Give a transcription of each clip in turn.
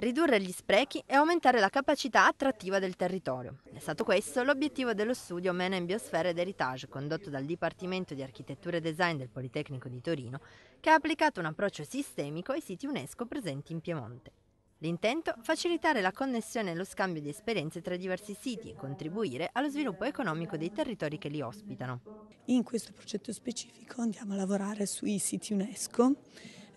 Ridurre gli sprechi e aumentare la capacità attrattiva del territorio. È stato questo l'obiettivo dello studio Mena in Biosfera ed Heritage, condotto dal Dipartimento di Architettura e Design del Politecnico di Torino, che ha applicato un approccio sistemico ai siti UNESCO presenti in Piemonte. L'intento? Facilitare la connessione e lo scambio di esperienze tra i diversi siti e contribuire allo sviluppo economico dei territori che li ospitano. In questo progetto specifico andiamo a lavorare sui siti UNESCO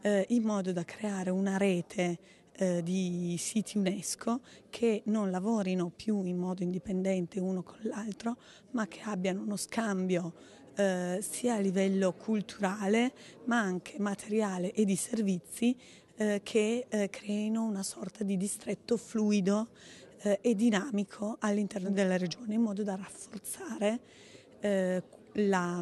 eh, in modo da creare una rete eh, di siti UNESCO che non lavorino più in modo indipendente uno con l'altro, ma che abbiano uno scambio eh, sia a livello culturale, ma anche materiale e di servizi eh, che eh, creino una sorta di distretto fluido eh, e dinamico all'interno della regione in modo da rafforzare eh, la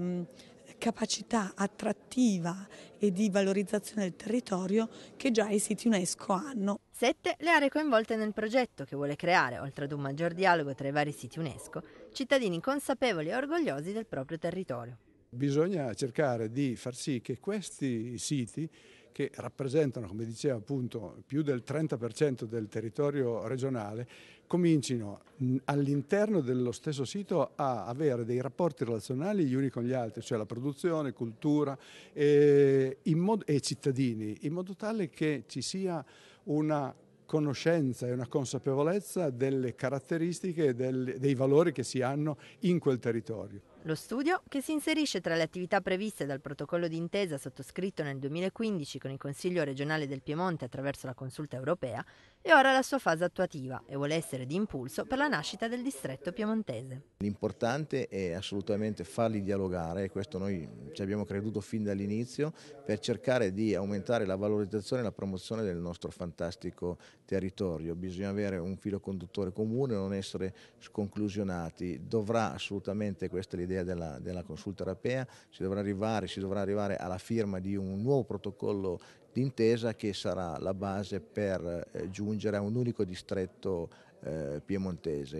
capacità attrattiva e di valorizzazione del territorio che già i siti UNESCO hanno. Sette le aree coinvolte nel progetto che vuole creare, oltre ad un maggior dialogo tra i vari siti UNESCO, cittadini consapevoli e orgogliosi del proprio territorio. Bisogna cercare di far sì che questi siti che rappresentano, come diceva appunto, più del 30% del territorio regionale, comincino all'interno dello stesso sito a avere dei rapporti relazionali gli uni con gli altri, cioè la produzione, cultura e, modo, e cittadini, in modo tale che ci sia una conoscenza e una consapevolezza delle caratteristiche e dei valori che si hanno in quel territorio. Lo studio, che si inserisce tra le attività previste dal protocollo d'intesa sottoscritto nel 2015 con il Consiglio regionale del Piemonte attraverso la consulta europea, è ora alla sua fase attuativa e vuole essere di impulso per la nascita del distretto piemontese. L'importante è assolutamente farli dialogare, e questo noi ci abbiamo creduto fin dall'inizio, per cercare di aumentare la valorizzazione e la promozione del nostro fantastico territorio. Bisogna avere un filo conduttore comune, non essere sconclusionati, dovrà assolutamente questa l'idea l'idea della, della consulta europea, si dovrà, arrivare, si dovrà arrivare alla firma di un nuovo protocollo d'intesa che sarà la base per eh, giungere a un unico distretto eh, piemontese.